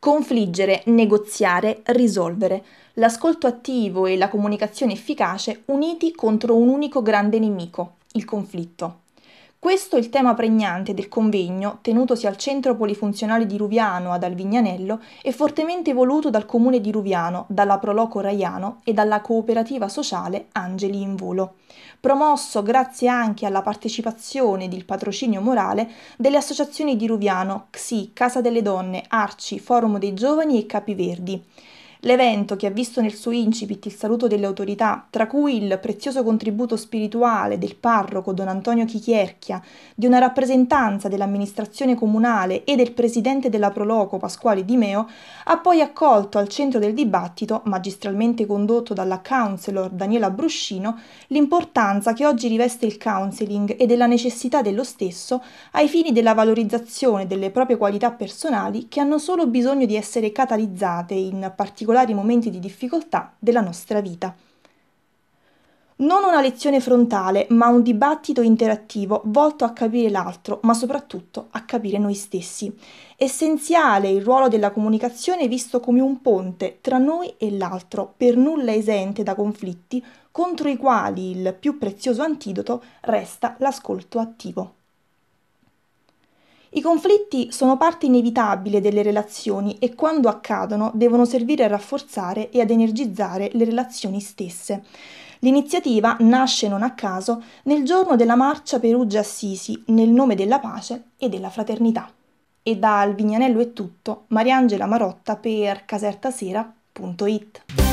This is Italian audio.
Confliggere, negoziare, risolvere. L'ascolto attivo e la comunicazione efficace uniti contro un unico grande nemico, il conflitto. Questo è il tema pregnante del convegno, tenutosi al Centro Polifunzionale di Ruviano ad Alvignanello e fortemente voluto dal Comune di Ruviano, dalla Proloco Raiano e dalla cooperativa sociale Angeli in Volo, promosso grazie anche alla partecipazione ed il patrocinio morale delle associazioni di Ruviano, XI, Casa delle Donne, Arci, Forum dei Giovani e Capiverdi L'evento, che ha visto nel suo incipit il saluto delle autorità, tra cui il prezioso contributo spirituale del parroco don Antonio Chichierchia, di una rappresentanza dell'amministrazione comunale e del presidente della Proloco Pasquale Di Meo, ha poi accolto al centro del dibattito, magistralmente condotto dalla counselor Daniela Bruscino, l'importanza che oggi riveste il counseling e della necessità dello stesso ai fini della valorizzazione delle proprie qualità personali che hanno solo bisogno di essere catalizzate in particolare particolari momenti di difficoltà della nostra vita. Non una lezione frontale, ma un dibattito interattivo volto a capire l'altro, ma soprattutto a capire noi stessi. Essenziale il ruolo della comunicazione visto come un ponte tra noi e l'altro, per nulla esente da conflitti contro i quali il più prezioso antidoto resta l'ascolto attivo. I conflitti sono parte inevitabile delle relazioni e quando accadono devono servire a rafforzare e ad energizzare le relazioni stesse. L'iniziativa nasce non a caso nel giorno della marcia Perugia-Assisi nel nome della pace e della fraternità. E da Alvignanello è tutto, Mariangela Marotta per casertasera.it.